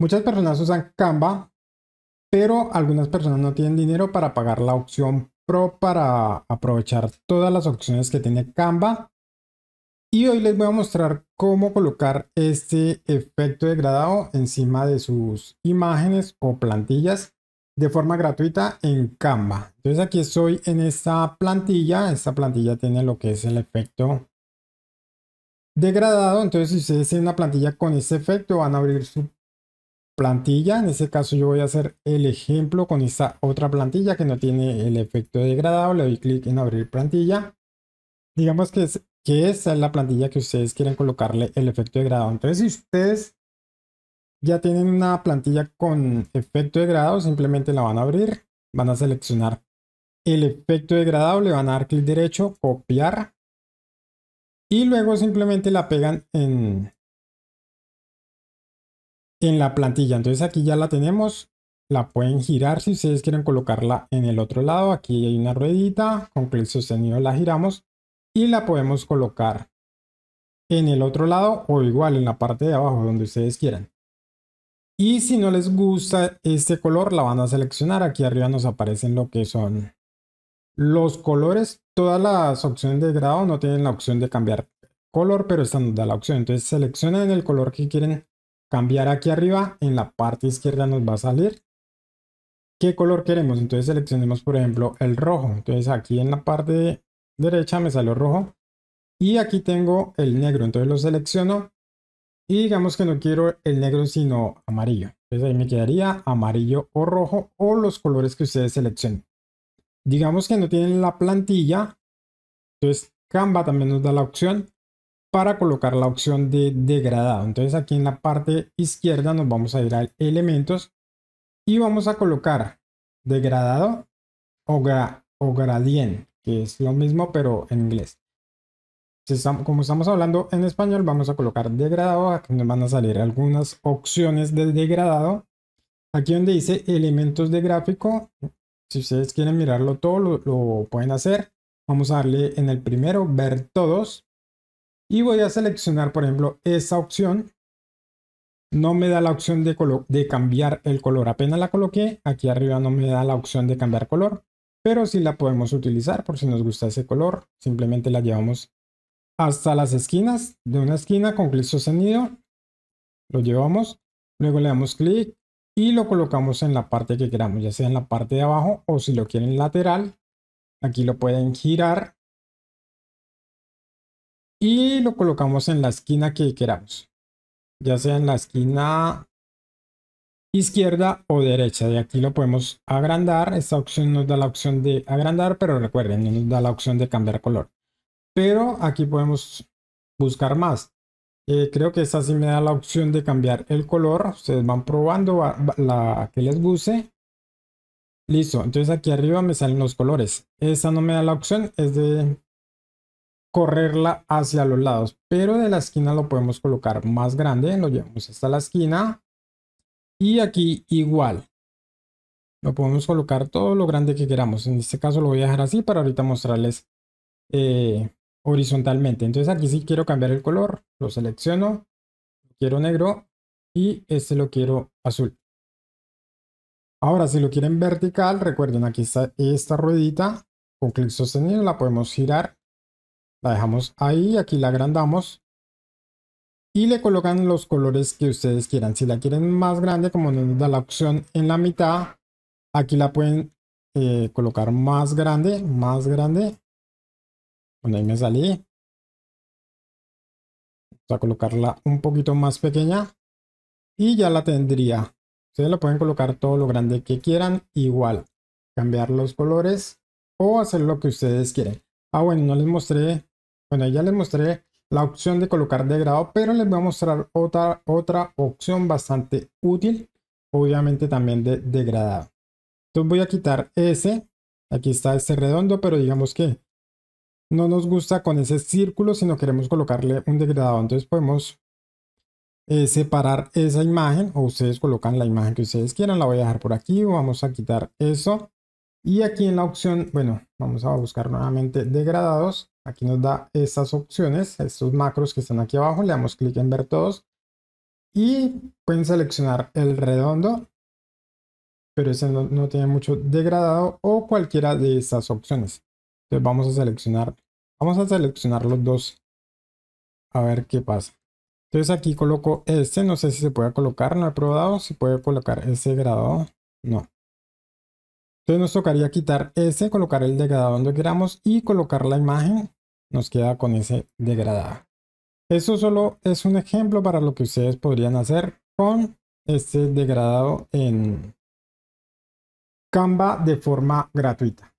Muchas personas usan Canva, pero algunas personas no tienen dinero para pagar la opción Pro para aprovechar todas las opciones que tiene Canva. Y hoy les voy a mostrar cómo colocar este efecto degradado encima de sus imágenes o plantillas de forma gratuita en Canva. Entonces aquí estoy en esta plantilla. Esta plantilla tiene lo que es el efecto degradado. Entonces si ustedes tienen una plantilla con este efecto van a abrir su plantilla. En ese caso yo voy a hacer el ejemplo con esta otra plantilla que no tiene el efecto degradado. Le doy clic en abrir plantilla. Digamos que, es, que esta es la plantilla que ustedes quieren colocarle el efecto degradado. Entonces si ustedes ya tienen una plantilla con efecto degradado, simplemente la van a abrir. Van a seleccionar el efecto degradado, le van a dar clic derecho, copiar. Y luego simplemente la pegan en, en la plantilla. Entonces aquí ya la tenemos. La pueden girar si ustedes quieren colocarla en el otro lado. Aquí hay una ruedita con clic sostenido la giramos y la podemos colocar en el otro lado o igual en la parte de abajo donde ustedes quieran. Y si no les gusta este color la van a seleccionar. Aquí arriba nos aparecen lo que son los colores. Todas las opciones de grado no tienen la opción de cambiar color pero esta nos da la opción. Entonces seleccionen el color que quieren cambiar aquí arriba, en la parte izquierda nos va a salir qué color queremos. Entonces seleccionemos, por ejemplo, el rojo. Entonces aquí en la parte derecha me salió rojo. Y aquí tengo el negro, entonces lo selecciono. Y digamos que no quiero el negro, sino amarillo. Entonces ahí me quedaría amarillo o rojo o los colores que ustedes seleccionen. Digamos que no tienen la plantilla. Entonces Canva también nos da la opción para colocar la opción de degradado. Entonces aquí en la parte izquierda nos vamos a ir a elementos y vamos a colocar degradado o, gradient, que es lo mismo pero en inglés. Si como estamos hablando en español, vamos a colocar degradado. Aquí nos van a salir algunas opciones de degradado. Aquí donde dice elementos de gráfico, si ustedes quieren mirarlo todo, lo, lo pueden hacer. Vamos a darle en el primero, ver todos. Y voy a seleccionar, por ejemplo, esa opción. No me da la opción de, de cambiar el color. Apenas la coloqué, aquí arriba no me da la opción de cambiar color. Pero sí la podemos utilizar por si nos gusta ese color. Simplemente la llevamos hasta las esquinas. De una esquina con clic sostenido lo llevamos. Luego le damos clic y lo colocamos en la parte que queramos, ya sea en la parte de abajo o si lo quieren lateral. Aquí lo pueden girar y lo colocamos en la esquina que queramos, ya sea en la esquina izquierda o derecha. De aquí lo podemos agrandar. Esta opción nos da la opción de agrandar, pero recuerden, nos da la opción de cambiar color. Pero aquí podemos buscar más. Eh, creo que esta sí me da la opción de cambiar el color. Ustedes van probando la que les guste. Listo, entonces aquí arriba me salen los colores. Esta no me da la opción, es de correrla hacia los lados, pero de la esquina lo podemos colocar más grande, lo llevamos hasta la esquina y aquí igual. Lo podemos colocar todo lo grande que queramos. En este caso lo voy a dejar así para ahorita mostrarles eh, horizontalmente. Entonces aquí sí quiero cambiar el color, lo selecciono, quiero negro y este lo quiero azul. Ahora si lo quieren vertical, recuerden aquí está esta ruedita, con clic sostenido la podemos girar la dejamos ahí, aquí la agrandamos. Y le colocan los colores que ustedes quieran. Si la quieren más grande, como nos da la opción en la mitad, aquí la pueden eh, colocar más grande, más grande. Bueno, ahí me salí. Vamos a colocarla un poquito más pequeña. Y ya la tendría. Ustedes la pueden colocar todo lo grande que quieran. Igual, cambiar los colores o hacer lo que ustedes quieren. Ah, bueno, no les mostré bueno, ya les mostré la opción de colocar degradado, pero les voy a mostrar otra, otra opción bastante útil, obviamente también de degradado. Entonces voy a quitar ese, aquí está este redondo, pero digamos que no nos gusta con ese círculo, sino queremos colocarle un degradado. Entonces podemos eh, separar esa imagen o ustedes colocan la imagen que ustedes quieran, la voy a dejar por aquí, vamos a quitar eso. Y aquí en la opción, bueno, vamos a buscar nuevamente degradados. Aquí nos da estas opciones, estos macros que están aquí abajo. Le damos clic en ver todos. Y pueden seleccionar el redondo, pero ese no, tiene mucho degradado o cualquiera de estas opciones. Entonces vamos a seleccionar, vamos a seleccionar los dos. A ver qué pasa. Entonces aquí coloco este, no sé si se puede colocar, no he probado, si puede colocar ese grado no. Entonces nos tocaría quitar ese, colocar el degradado donde queramos y colocar la imagen. Nos queda con ese degradado. Eso solo es un ejemplo para lo que ustedes podrían hacer con este degradado en Canva de forma gratuita.